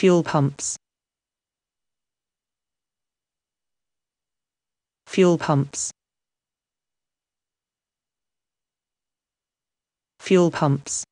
Fuel pumps. Fuel pumps. Fuel pumps.